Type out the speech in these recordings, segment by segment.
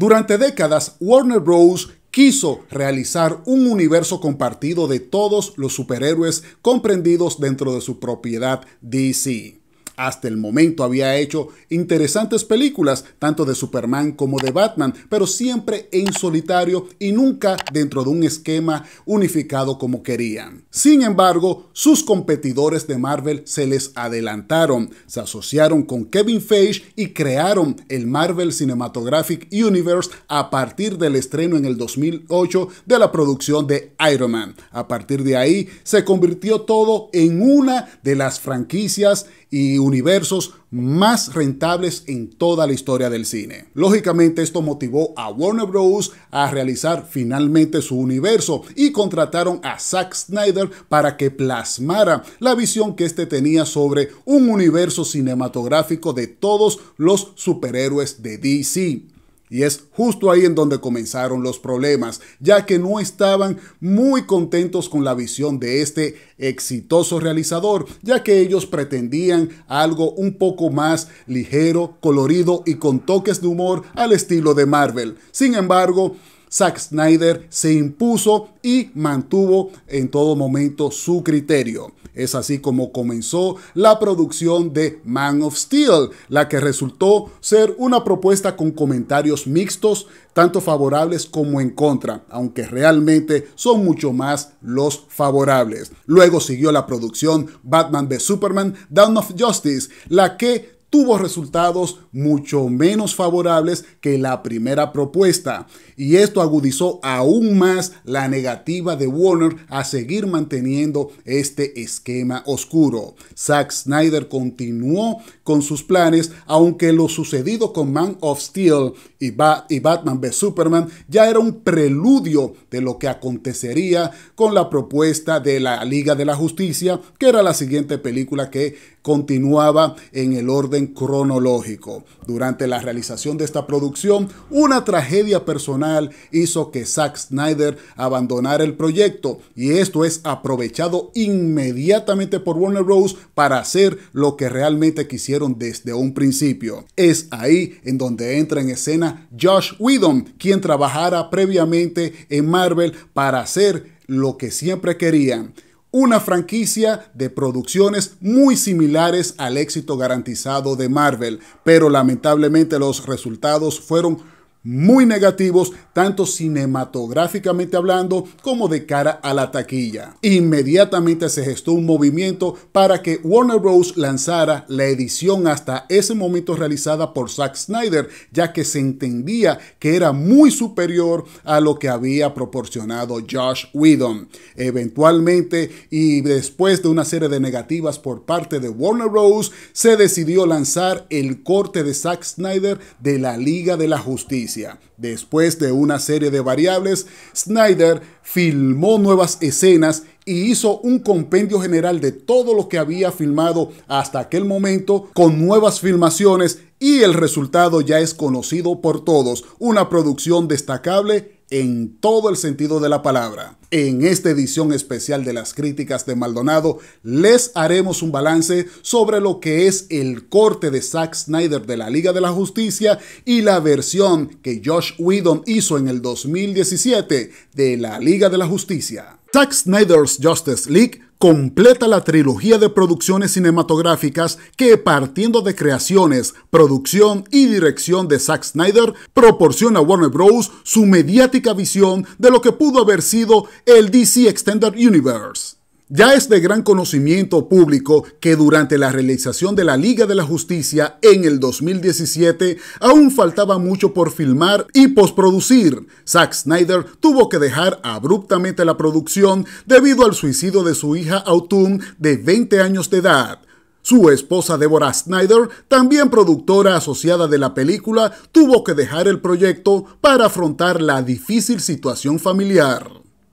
Durante décadas, Warner Bros. quiso realizar un universo compartido de todos los superhéroes comprendidos dentro de su propiedad DC. Hasta el momento había hecho interesantes películas, tanto de Superman como de Batman, pero siempre en solitario y nunca dentro de un esquema unificado como querían. Sin embargo, sus competidores de Marvel se les adelantaron, se asociaron con Kevin Feige y crearon el Marvel Cinematographic Universe a partir del estreno en el 2008 de la producción de Iron Man. A partir de ahí se convirtió todo en una de las franquicias y universos más rentables en toda la historia del cine. Lógicamente esto motivó a Warner Bros. a realizar finalmente su universo y contrataron a Zack Snyder para que plasmara la visión que este tenía sobre un universo cinematográfico de todos los superhéroes de DC. Y es justo ahí en donde comenzaron los problemas, ya que no estaban muy contentos con la visión de este exitoso realizador, ya que ellos pretendían algo un poco más ligero, colorido y con toques de humor al estilo de Marvel. Sin embargo, Zack Snyder se impuso y mantuvo en todo momento su criterio. Es así como comenzó la producción de Man of Steel, la que resultó ser una propuesta con comentarios mixtos, tanto favorables como en contra, aunque realmente son mucho más los favorables. Luego siguió la producción Batman v Superman Dawn of Justice, la que tuvo resultados mucho menos favorables que la primera propuesta, y esto agudizó aún más la negativa de Warner a seguir manteniendo este esquema oscuro. Zack Snyder continuó con sus planes, aunque lo sucedido con Man of Steel y, Batman v Superman ya era un preludio de lo que acontecería con la propuesta de la Liga de la Justicia, que era la siguiente película que continuaba en el orden cronológico. Durante la realización de esta producción, una tragedia personal hizo que Zack Snyder abandonara el proyecto y esto es aprovechado inmediatamente por Warner Bros. para hacer lo que realmente quisieron desde un principio. Es ahí en donde entra en escena Josh Whedon, quien trabajara previamente en Marvel para hacer lo que siempre querían una franquicia de producciones muy similares al éxito garantizado de Marvel, pero lamentablemente los resultados fueron muy negativos, tanto cinematográficamente hablando como de cara a la taquilla. Inmediatamente se gestó un movimiento para que Warner Bros. lanzara la edición hasta ese momento realizada por Zack Snyder, ya que se entendía que era muy superior a lo que había proporcionado Josh Whedon. Eventualmente, y después de una serie de negativas por parte de Warner Bros., se decidió lanzar el corte de Zack Snyder de la Liga de la Justicia. Después de una serie de variables, Snyder filmó nuevas escenas y hizo un compendio general de todo lo que había filmado hasta aquel momento con nuevas filmaciones y el resultado ya es conocido por todos, una producción destacable en todo el sentido de la palabra. En esta edición especial de las críticas de Maldonado les haremos un balance sobre lo que es el corte de Zack Snyder de la Liga de la Justicia y la versión que Josh Whedon hizo en el 2017 de la Liga de la Justicia. Zack Snyder's Justice League completa la trilogía de producciones cinematográficas que, partiendo de creaciones, producción y dirección de Zack Snyder, proporciona a Warner Bros. su mediática visión de lo que pudo haber sido el DC Extended Universe. Ya es de gran conocimiento público que durante la realización de la Liga de la Justicia en el 2017 aún faltaba mucho por filmar y postproducir. Zack Snyder tuvo que dejar abruptamente la producción debido al suicidio de su hija Autumn de 20 años de edad. Su esposa Deborah Snyder, también productora asociada de la película, tuvo que dejar el proyecto para afrontar la difícil situación familiar.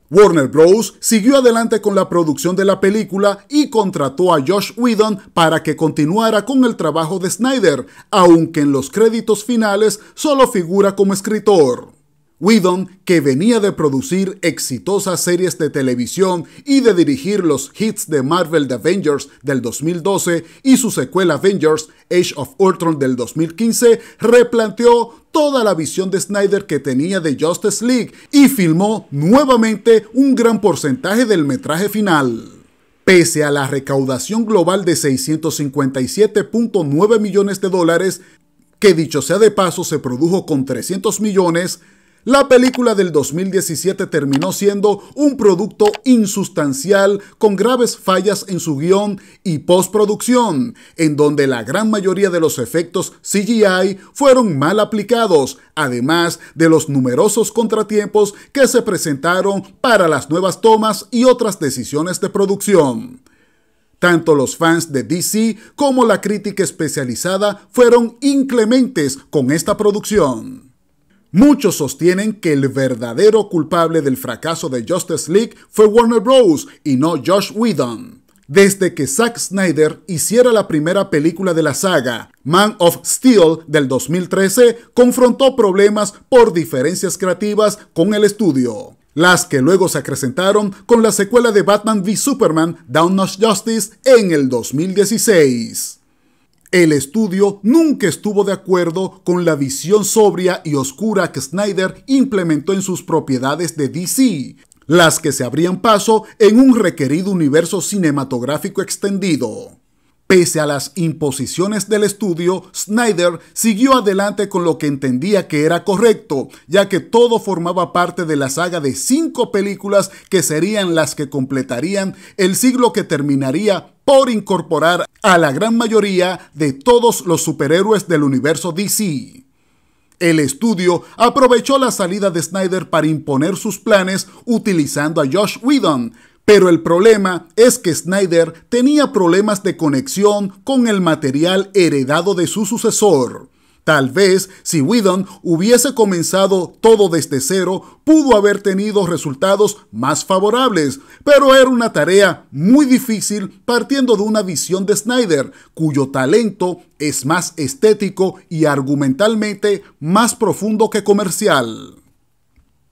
Warner Bros. siguió adelante con la producción de la película y contrató a Josh Whedon para que continuara con el trabajo de Snyder, aunque en los créditos finales solo figura como escritor. Whedon, que venía de producir exitosas series de televisión y de dirigir los hits de Marvel The Avengers del 2012 y su secuela Avengers Age of Ultron del 2015, replanteó toda la visión de Snyder que tenía de Justice League y filmó nuevamente un gran porcentaje del metraje final. Pese a la recaudación global de 657.9 millones de dólares, que dicho sea de paso se produjo con 300 millones, la película del 2017 terminó siendo un producto insustancial con graves fallas en su guión y postproducción, en donde la gran mayoría de los efectos CGI fueron mal aplicados, además de los numerosos contratiempos que se presentaron para las nuevas tomas y otras decisiones de producción. Tanto los fans de DC como la crítica especializada fueron inclementes con esta producción. Muchos sostienen que el verdadero culpable del fracaso de Justice League fue Warner Bros. y no Josh Whedon. Desde que Zack Snyder hiciera la primera película de la saga, Man of Steel del 2013, confrontó problemas por diferencias creativas con el estudio, las que luego se acrecentaron con la secuela de Batman v Superman Down of Justice en el 2016. El estudio nunca estuvo de acuerdo con la visión sobria y oscura que Snyder implementó en sus propiedades de DC, las que se abrían paso en un requerido universo cinematográfico extendido. Pese a las imposiciones del estudio, Snyder siguió adelante con lo que entendía que era correcto, ya que todo formaba parte de la saga de cinco películas que serían las que completarían el siglo que terminaría por incorporar a la gran mayoría de todos los superhéroes del universo DC. El estudio aprovechó la salida de Snyder para imponer sus planes utilizando a Josh Whedon, pero el problema es que Snyder tenía problemas de conexión con el material heredado de su sucesor. Tal vez si Whedon hubiese comenzado todo desde cero, pudo haber tenido resultados más favorables, pero era una tarea muy difícil partiendo de una visión de Snyder, cuyo talento es más estético y argumentalmente más profundo que comercial.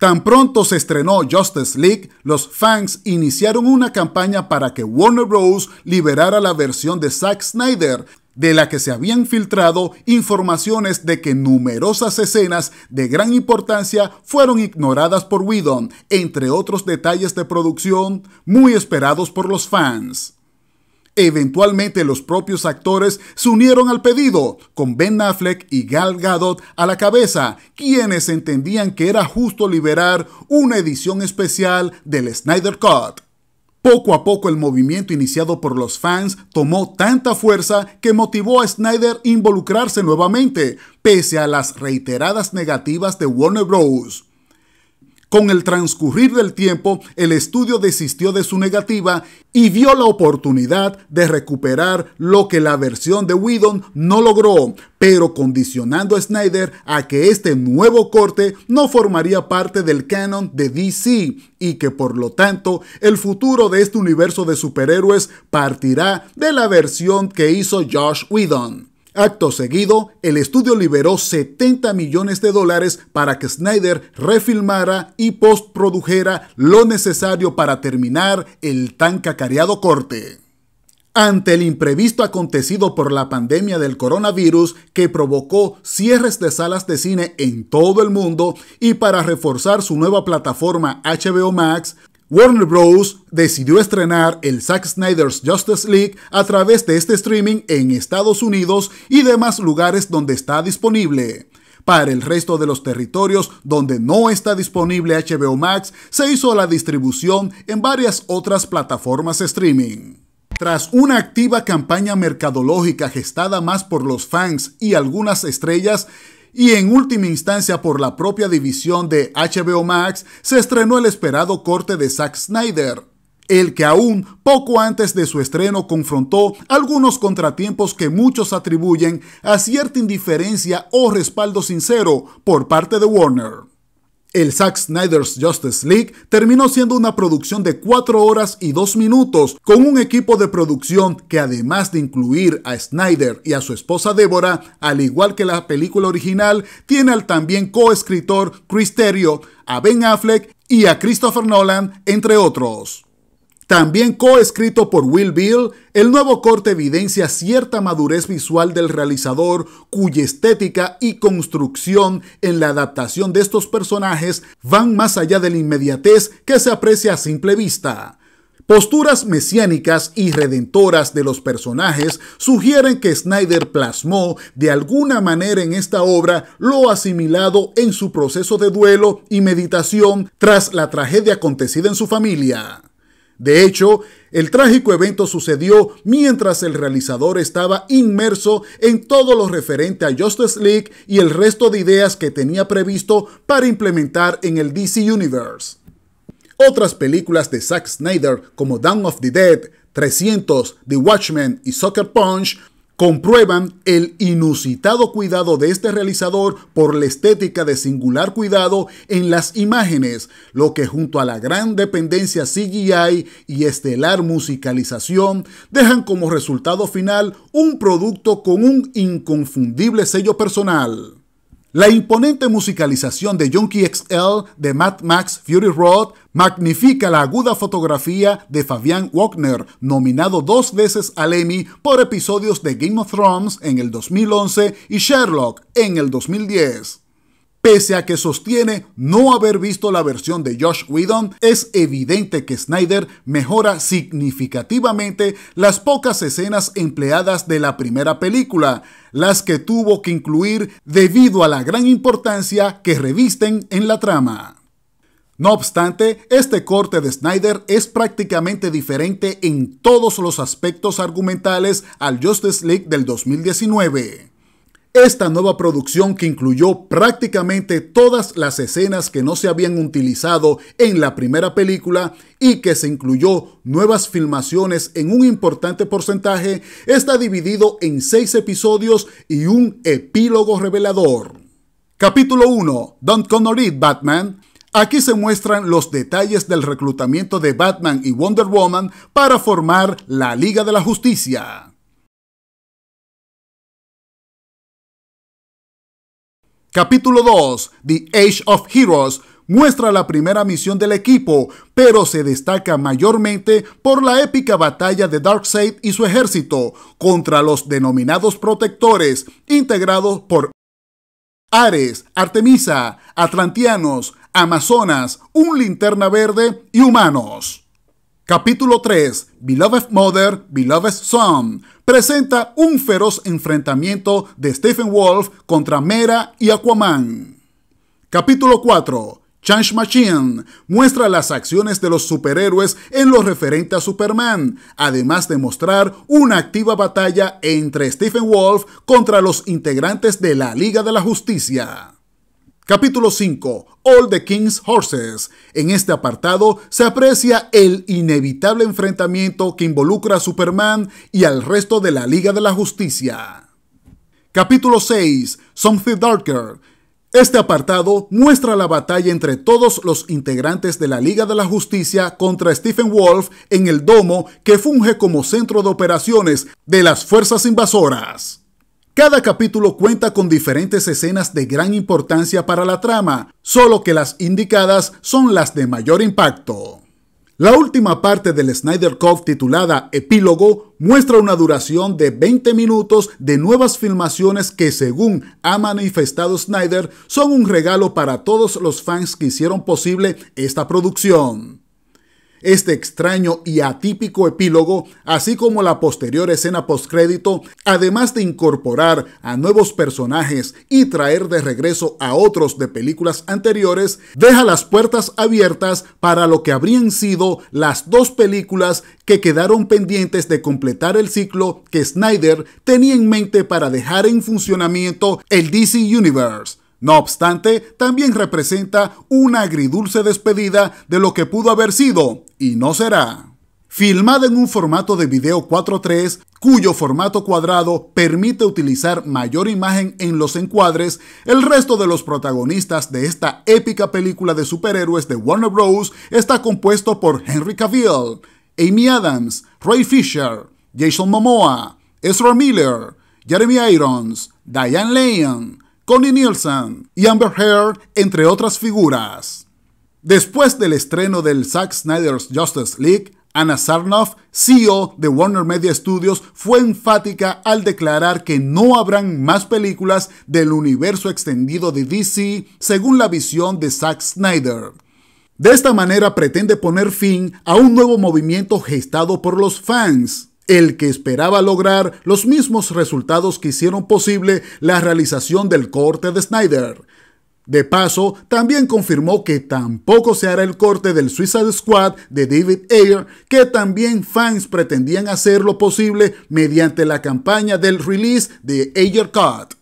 Tan pronto se estrenó Justice League, los fans iniciaron una campaña para que Warner Bros. liberara la versión de Zack Snyder, de la que se habían filtrado informaciones de que numerosas escenas de gran importancia fueron ignoradas por Whedon, entre otros detalles de producción muy esperados por los fans. Eventualmente los propios actores se unieron al pedido, con Ben Affleck y Gal Gadot a la cabeza, quienes entendían que era justo liberar una edición especial del Snyder Cut. Poco a poco el movimiento iniciado por los fans tomó tanta fuerza que motivó a Snyder involucrarse nuevamente, pese a las reiteradas negativas de Warner Bros. Con el transcurrir del tiempo, el estudio desistió de su negativa y vio la oportunidad de recuperar lo que la versión de Whedon no logró, pero condicionando a Snyder a que este nuevo corte no formaría parte del canon de DC y que por lo tanto el futuro de este universo de superhéroes partirá de la versión que hizo Josh Whedon. Acto seguido, el estudio liberó 70 millones de dólares para que Snyder refilmara y postprodujera lo necesario para terminar el tan cacareado corte. Ante el imprevisto acontecido por la pandemia del coronavirus que provocó cierres de salas de cine en todo el mundo y para reforzar su nueva plataforma HBO Max, Warner Bros. decidió estrenar el Zack Snyder's Justice League a través de este streaming en Estados Unidos y demás lugares donde está disponible. Para el resto de los territorios donde no está disponible HBO Max, se hizo la distribución en varias otras plataformas streaming. Tras una activa campaña mercadológica gestada más por los fans y algunas estrellas, y en última instancia por la propia división de HBO Max se estrenó el esperado corte de Zack Snyder, el que aún poco antes de su estreno confrontó algunos contratiempos que muchos atribuyen a cierta indiferencia o respaldo sincero por parte de Warner. El Zack Snyder's Justice League terminó siendo una producción de 4 horas y 2 minutos, con un equipo de producción que además de incluir a Snyder y a su esposa Débora, al igual que la película original, tiene al también coescritor Chris Terrio, a Ben Affleck y a Christopher Nolan, entre otros. También coescrito por Will Bill, el nuevo corte evidencia cierta madurez visual del realizador, cuya estética y construcción en la adaptación de estos personajes van más allá de la inmediatez que se aprecia a simple vista. Posturas mesiánicas y redentoras de los personajes sugieren que Snyder plasmó de alguna manera en esta obra lo asimilado en su proceso de duelo y meditación tras la tragedia acontecida en su familia. De hecho, el trágico evento sucedió mientras el realizador estaba inmerso en todo lo referente a Justice League y el resto de ideas que tenía previsto para implementar en el DC Universe. Otras películas de Zack Snyder como Dawn of the Dead, 300, The Watchmen y Sucker Punch comprueban el inusitado cuidado de este realizador por la estética de singular cuidado en las imágenes, lo que junto a la gran dependencia CGI y estelar musicalización dejan como resultado final un producto con un inconfundible sello personal. La imponente musicalización de Junkie XL de Mad Max Fury Road magnifica la aguda fotografía de Fabian Wagner, nominado dos veces al Emmy por episodios de Game of Thrones en el 2011 y Sherlock en el 2010. Pese a que sostiene no haber visto la versión de Josh Whedon, es evidente que Snyder mejora significativamente las pocas escenas empleadas de la primera película, las que tuvo que incluir debido a la gran importancia que revisten en la trama. No obstante, este corte de Snyder es prácticamente diferente en todos los aspectos argumentales al Justice League del 2019. Esta nueva producción que incluyó prácticamente todas las escenas que no se habían utilizado en la primera película y que se incluyó nuevas filmaciones en un importante porcentaje está dividido en seis episodios y un epílogo revelador. Capítulo 1. Don't It Batman. Aquí se muestran los detalles del reclutamiento de Batman y Wonder Woman para formar la Liga de la Justicia. Capítulo 2, The Age of Heroes, muestra la primera misión del equipo, pero se destaca mayormente por la épica batalla de Darkseid y su ejército contra los denominados protectores, integrados por Ares, Artemisa, Atlantianos, Amazonas, un linterna verde y humanos. Capítulo 3, Beloved Mother, Beloved Son, presenta un feroz enfrentamiento de Stephen Wolf contra Mera y Aquaman. Capítulo 4, Change Machine muestra las acciones de los superhéroes en lo referente a Superman, además de mostrar una activa batalla entre Stephen Wolf contra los integrantes de la Liga de la Justicia. Capítulo 5. All the King's Horses. En este apartado se aprecia el inevitable enfrentamiento que involucra a Superman y al resto de la Liga de la Justicia. Capítulo 6. Something Darker. Este apartado muestra la batalla entre todos los integrantes de la Liga de la Justicia contra Stephen Wolf en el domo que funge como centro de operaciones de las fuerzas invasoras. Cada capítulo cuenta con diferentes escenas de gran importancia para la trama, solo que las indicadas son las de mayor impacto. La última parte del Snyder Cove titulada Epílogo muestra una duración de 20 minutos de nuevas filmaciones que según ha manifestado Snyder son un regalo para todos los fans que hicieron posible esta producción este extraño y atípico epílogo, así como la posterior escena postcrédito, además de incorporar a nuevos personajes y traer de regreso a otros de películas anteriores, deja las puertas abiertas para lo que habrían sido las dos películas que quedaron pendientes de completar el ciclo que Snyder tenía en mente para dejar en funcionamiento el DC Universe. No obstante, también representa una agridulce despedida de lo que pudo haber sido y no será. Filmada en un formato de video 4.3, cuyo formato cuadrado permite utilizar mayor imagen en los encuadres, el resto de los protagonistas de esta épica película de superhéroes de Warner Bros. está compuesto por Henry Cavill, Amy Adams, Roy Fisher, Jason Momoa, Ezra Miller, Jeremy Irons, Diane Lane, Connie Nielsen y Amber Heard, entre otras figuras. Después del estreno del Zack Snyder's Justice League, Anna Sarnoff, CEO de Warner Media Studios, fue enfática al declarar que no habrán más películas del universo extendido de DC según la visión de Zack Snyder. De esta manera pretende poner fin a un nuevo movimiento gestado por los fans el que esperaba lograr los mismos resultados que hicieron posible la realización del corte de Snyder. De paso, también confirmó que tampoco se hará el corte del Suicide Squad de David Ayer, que también fans pretendían hacerlo posible mediante la campaña del release de Ayer Cut.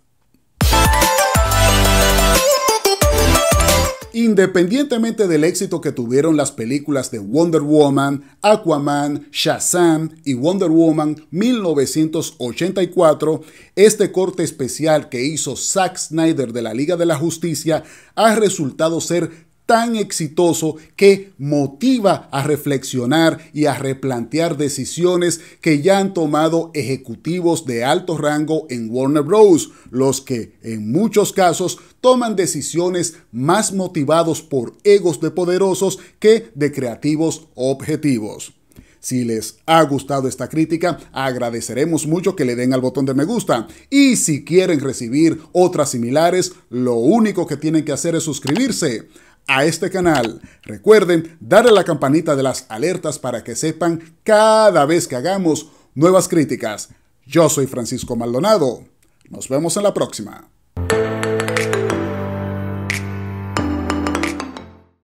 Independientemente del éxito que tuvieron las películas de Wonder Woman, Aquaman, Shazam y Wonder Woman 1984, este corte especial que hizo Zack Snyder de la Liga de la Justicia ha resultado ser tan exitoso que motiva a reflexionar y a replantear decisiones que ya han tomado ejecutivos de alto rango en Warner Bros., los que en muchos casos toman decisiones más motivados por egos de poderosos que de creativos objetivos. Si les ha gustado esta crítica, agradeceremos mucho que le den al botón de me gusta. Y si quieren recibir otras similares, lo único que tienen que hacer es suscribirse a este canal. Recuerden darle a la campanita de las alertas para que sepan cada vez que hagamos nuevas críticas. Yo soy Francisco Maldonado. Nos vemos en la próxima.